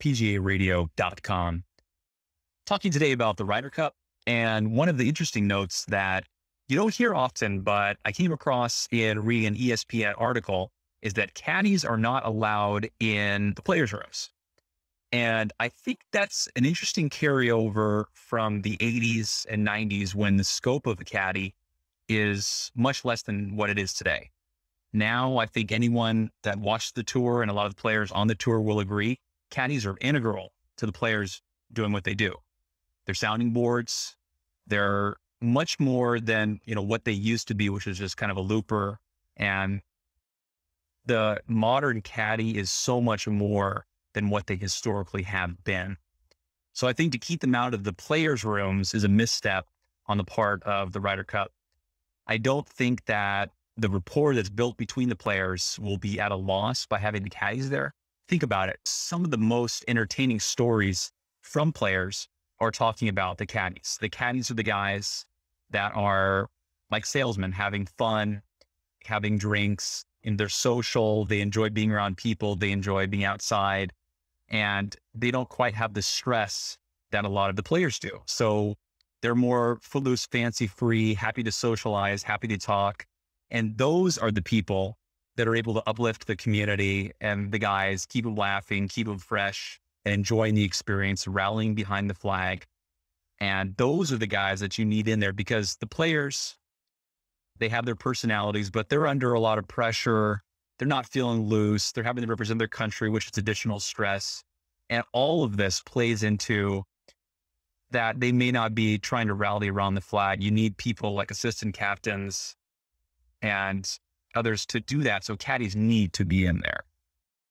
pgaradio.com. Talking today about the Ryder Cup. And one of the interesting notes that you don't hear often, but I came across in reading an ESPN article is that caddies are not allowed in the players' rooms. And I think that's an interesting carryover from the 80s and 90s when the scope of a caddy is much less than what it is today. Now, I think anyone that watched the tour and a lot of the players on the tour will agree caddies are integral to the players doing what they do. They're sounding boards. They're much more than you know what they used to be, which is just kind of a looper. And the modern caddy is so much more than what they historically have been. So I think to keep them out of the players' rooms is a misstep on the part of the Ryder Cup. I don't think that the rapport that's built between the players will be at a loss by having the caddies there think about it, some of the most entertaining stories from players are talking about the caddies. The caddies are the guys that are like salesmen having fun, having drinks, and they're social. They enjoy being around people. They enjoy being outside and they don't quite have the stress that a lot of the players do. So they're more footloose, fancy free, happy to socialize, happy to talk. And those are the people that are able to uplift the community and the guys, keep them laughing, keep them fresh, and enjoying the experience, rallying behind the flag. And those are the guys that you need in there because the players, they have their personalities, but they're under a lot of pressure. They're not feeling loose. They're having to represent their country, which is additional stress. And all of this plays into that they may not be trying to rally around the flag. You need people like assistant captains and others to do that. So caddies need to be in there.